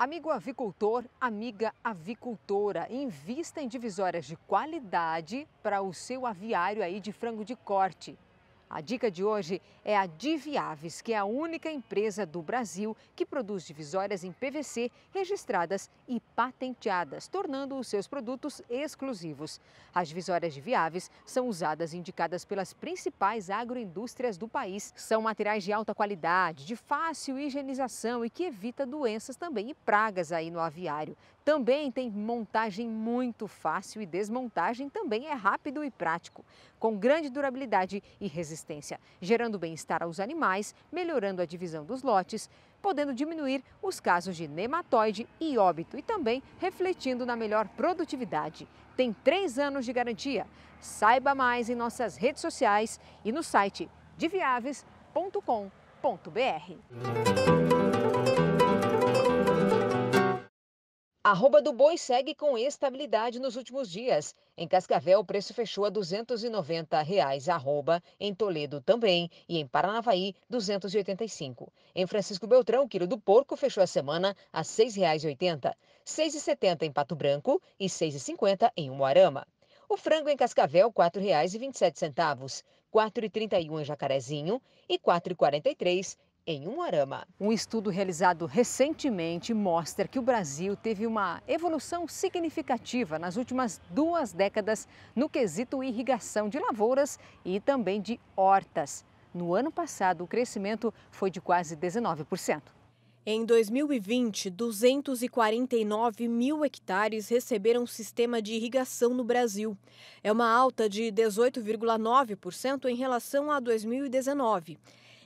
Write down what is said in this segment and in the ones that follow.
Amigo avicultor, amiga avicultora, invista em divisórias de qualidade para o seu aviário aí de frango de corte. A dica de hoje é a Diviaves, que é a única empresa do Brasil que produz divisórias em PVC registradas e patenteadas, tornando os seus produtos exclusivos. As divisórias Diviaves são usadas e indicadas pelas principais agroindústrias do país. São materiais de alta qualidade, de fácil higienização e que evita doenças também e pragas aí no aviário. Também tem montagem muito fácil e desmontagem também é rápido e prático, com grande durabilidade e resistência, gerando bem-estar aos animais, melhorando a divisão dos lotes, podendo diminuir os casos de nematóide e óbito e também refletindo na melhor produtividade. Tem três anos de garantia. Saiba mais em nossas redes sociais e no site diviaves.com.br arroba do boi segue com estabilidade nos últimos dias. Em Cascavel, o preço fechou a R$ 290 reais, arroba, em Toledo também e em Paranavaí, 285. Em Francisco Beltrão, o quilo do porco fechou a semana a R$ 6,80, R$ 6,70 em Pato Branco e R$ 6,50 em Umuarama. O frango em Cascavel, R$ 4,27, R$ 4,31 em Jacarezinho e R$ 4,43 em Umuarama. Um estudo realizado recentemente mostra que o Brasil teve uma evolução significativa nas últimas duas décadas no quesito irrigação de lavouras e também de hortas. No ano passado, o crescimento foi de quase 19%. Em 2020, 249 mil hectares receberam sistema de irrigação no Brasil. É uma alta de 18,9% em relação a 2019.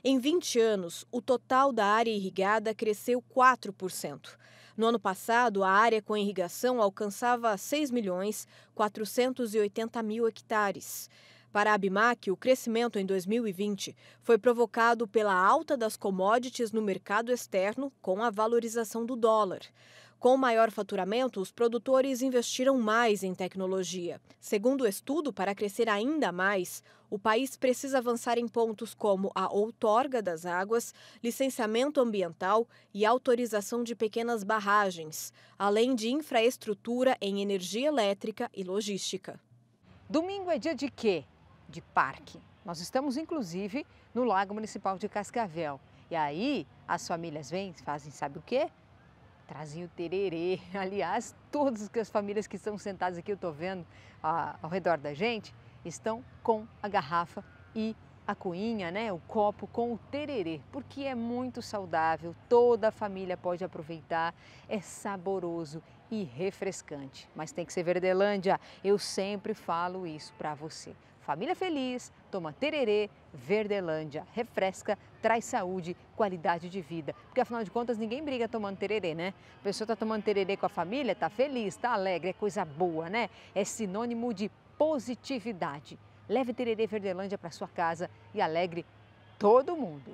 Em 20 anos, o total da área irrigada cresceu 4%. No ano passado, a área com irrigação alcançava 6 milhões 480 mil hectares. Para a Abimac, o crescimento em 2020 foi provocado pela alta das commodities no mercado externo com a valorização do dólar. Com maior faturamento, os produtores investiram mais em tecnologia. Segundo o estudo, para crescer ainda mais, o país precisa avançar em pontos como a outorga das águas, licenciamento ambiental e autorização de pequenas barragens, além de infraestrutura em energia elétrica e logística. Domingo é dia de quê? De parque. Nós estamos, inclusive, no Lago Municipal de Cascavel. E aí, as famílias vêm, fazem sabe o quê? trazem o tererê. Aliás, todas as famílias que estão sentadas aqui, eu estou vendo a, ao redor da gente, estão com a garrafa e a coinha, né, o copo com o tererê, porque é muito saudável, toda a família pode aproveitar, é saboroso e refrescante. Mas tem que ser Verdelândia, eu sempre falo isso para você. Família Feliz, toma tererê, Verdelândia, refresca, traz saúde, qualidade de vida. Porque afinal de contas ninguém briga tomando tererê, né? A pessoa está tomando tererê com a família, está feliz, está alegre, é coisa boa, né? É sinônimo de positividade. Leve tererê Verdelândia para sua casa e alegre todo mundo.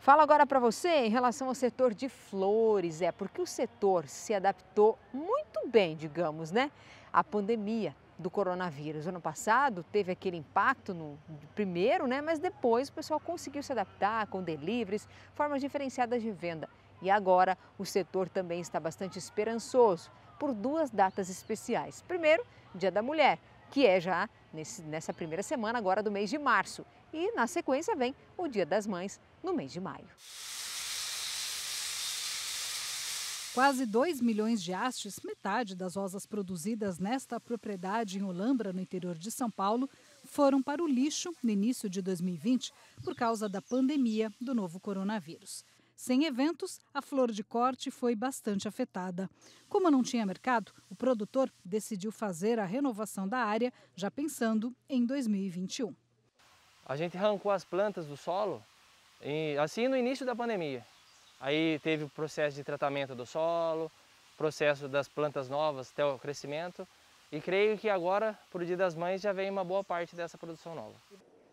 Falo agora para você em relação ao setor de flores, é porque o setor se adaptou muito bem, digamos, né? A pandemia do coronavírus. Ano passado teve aquele impacto no primeiro, né? Mas depois o pessoal conseguiu se adaptar com deliveries, formas diferenciadas de venda. E agora o setor também está bastante esperançoso por duas datas especiais. Primeiro, Dia da Mulher, que é já nesse, nessa primeira semana agora do mês de março. E na sequência vem o Dia das Mães no mês de maio. Quase 2 milhões de hastes, metade das rosas produzidas nesta propriedade em Olambra, no interior de São Paulo, foram para o lixo no início de 2020 por causa da pandemia do novo coronavírus. Sem eventos, a flor de corte foi bastante afetada. Como não tinha mercado, o produtor decidiu fazer a renovação da área, já pensando em 2021. A gente arrancou as plantas do solo assim no início da pandemia. Aí teve o processo de tratamento do solo, processo das plantas novas até o crescimento. E creio que agora, por Dia das Mães, já vem uma boa parte dessa produção nova.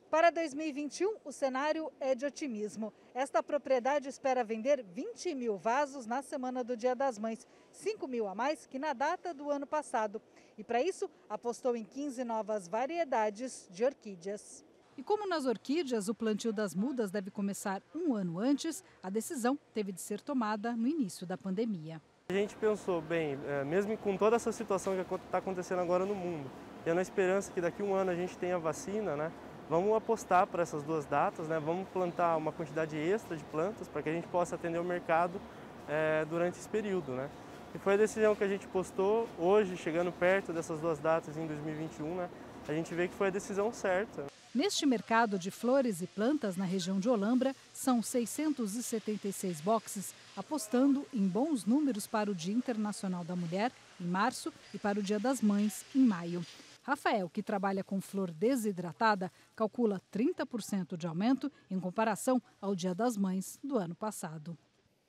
Para 2021, o cenário é de otimismo. Esta propriedade espera vender 20 mil vasos na semana do Dia das Mães, 5 mil a mais que na data do ano passado. E para isso, apostou em 15 novas variedades de orquídeas. E como nas orquídeas o plantio das mudas deve começar um ano antes, a decisão teve de ser tomada no início da pandemia. A gente pensou, bem, é, mesmo com toda essa situação que está acontecendo agora no mundo, e na esperança que daqui a um ano a gente tenha vacina, né? Vamos apostar para essas duas datas, né? Vamos plantar uma quantidade extra de plantas para que a gente possa atender o mercado é, durante esse período, né? E foi a decisão que a gente postou hoje, chegando perto dessas duas datas em 2021, né? A gente vê que foi a decisão certa. Neste mercado de flores e plantas na região de Olambra, são 676 boxes, apostando em bons números para o Dia Internacional da Mulher, em março, e para o Dia das Mães, em maio. Rafael, que trabalha com flor desidratada, calcula 30% de aumento em comparação ao Dia das Mães do ano passado.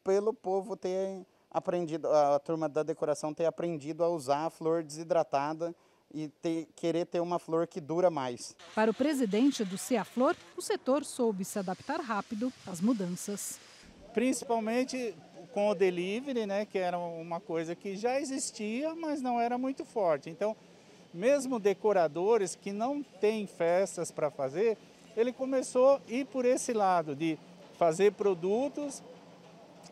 Pelo povo ter aprendido, a turma da decoração ter aprendido a usar a flor desidratada e ter, querer ter uma flor que dura mais. Para o presidente do Flor, o setor soube se adaptar rápido às mudanças. Principalmente com o delivery, né, que era uma coisa que já existia, mas não era muito forte. Então, mesmo decoradores que não têm festas para fazer, ele começou a ir por esse lado de fazer produtos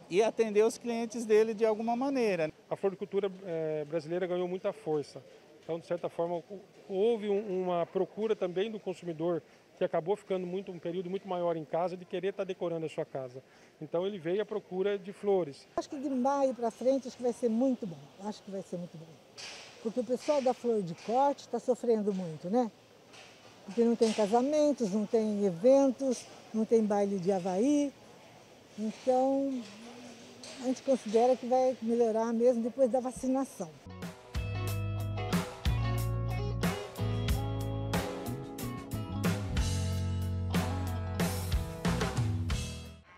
e atender os clientes dele de alguma maneira. A floricultura é, brasileira ganhou muita força. Então, de certa forma, houve uma procura também do consumidor que acabou ficando muito um período muito maior em casa de querer estar tá decorando a sua casa. Então ele veio à procura de flores. Acho que de maio para frente acho que vai ser muito bom. Acho que vai ser muito bom. Porque o pessoal da flor de corte está sofrendo muito, né? Porque não tem casamentos, não tem eventos, não tem baile de Havaí. Então a gente considera que vai melhorar mesmo depois da vacinação.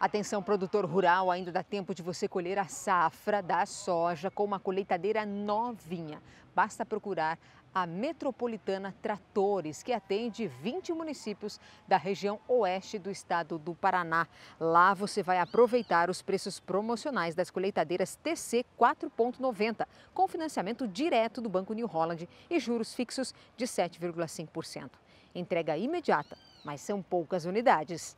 Atenção, produtor rural, ainda dá tempo de você colher a safra da soja com uma colheitadeira novinha. Basta procurar a Metropolitana Tratores, que atende 20 municípios da região oeste do estado do Paraná. Lá você vai aproveitar os preços promocionais das colheitadeiras TC 4.90, com financiamento direto do Banco New Holland e juros fixos de 7,5%. Entrega imediata, mas são poucas unidades.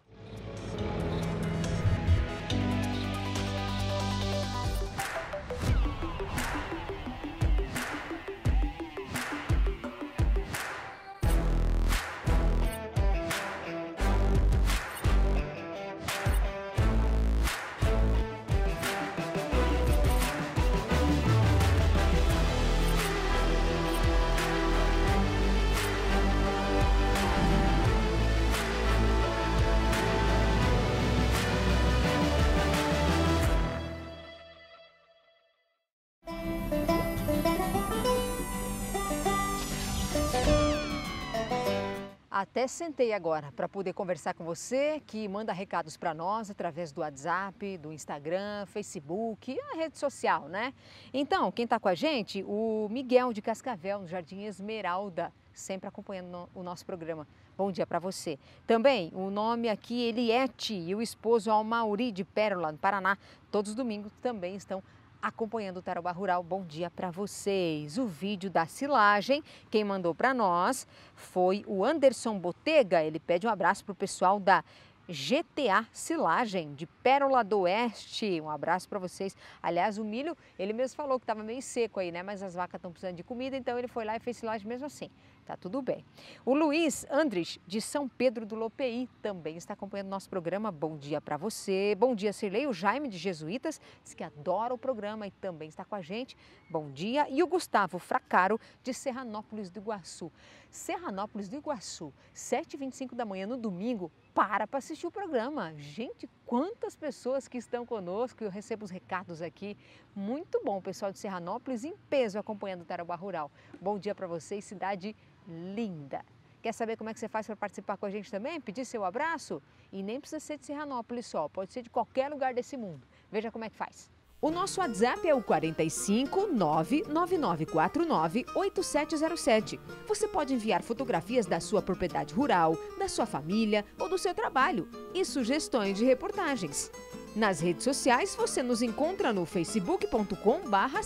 Até sentei agora para poder conversar com você que manda recados para nós através do WhatsApp, do Instagram, Facebook, a rede social, né? Então, quem está com a gente? O Miguel de Cascavel, no Jardim Esmeralda, sempre acompanhando o nosso programa. Bom dia para você. Também o nome aqui, Eliette, é e o esposo Almauri é de Pérola, no Paraná. Todos os domingos também estão acompanhando o Taroba Rural. Bom dia para vocês. O vídeo da silagem, quem mandou para nós foi o Anderson Botega. Ele pede um abraço para o pessoal da GTA Silagem, de Pérola do Oeste. Um abraço para vocês. Aliás, o milho, ele mesmo falou que estava meio seco aí, né? Mas as vacas estão precisando de comida, então ele foi lá e fez silagem mesmo assim. Tá tudo bem. O Luiz Andres, de São Pedro do Lopei também está acompanhando nosso programa. Bom dia para você. Bom dia, Sirlei. O Jaime, de Jesuítas, diz que adora o programa e também está com a gente. Bom dia. E o Gustavo Fracaro, de Serranópolis do Iguaçu. Serranópolis do Iguaçu, 7h25 da manhã no domingo, para para assistir o programa. Gente, quantas pessoas que estão conosco, eu recebo os recados aqui. Muito bom, pessoal de Serranópolis em peso acompanhando o Tarauá Rural. Bom dia para vocês, cidade linda. Quer saber como é que você faz para participar com a gente também? Pedir seu abraço? E nem precisa ser de Serranópolis só, pode ser de qualquer lugar desse mundo. Veja como é que faz. O nosso WhatsApp é o 45999498707. Você pode enviar fotografias da sua propriedade rural, da sua família ou do seu trabalho e sugestões de reportagens. Nas redes sociais você nos encontra no facebook.com/barra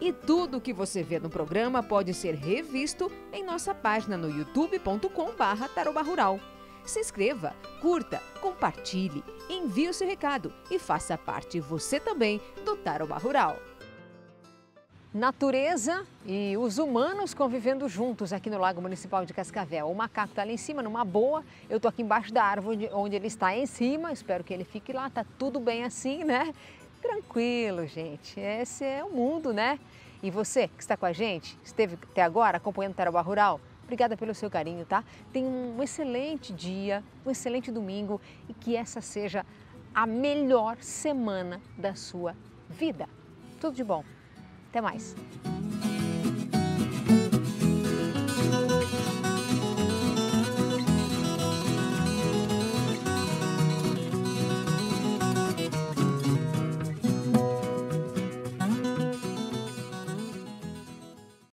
e tudo o que você vê no programa pode ser revisto em nossa página no youtube.com/barra se inscreva, curta, compartilhe, envie o seu recado e faça parte você também do Taroba Rural. Natureza e os humanos convivendo juntos aqui no Lago Municipal de Cascavel. O macaco está lá em cima, numa boa. Eu estou aqui embaixo da árvore onde ele está em cima. Espero que ele fique lá. Tá tudo bem assim, né? Tranquilo, gente. Esse é o mundo, né? E você que está com a gente, esteve até agora acompanhando o Taroba Rural, Obrigada pelo seu carinho, tá? Tenha um excelente dia, um excelente domingo e que essa seja a melhor semana da sua vida. Tudo de bom. Até mais.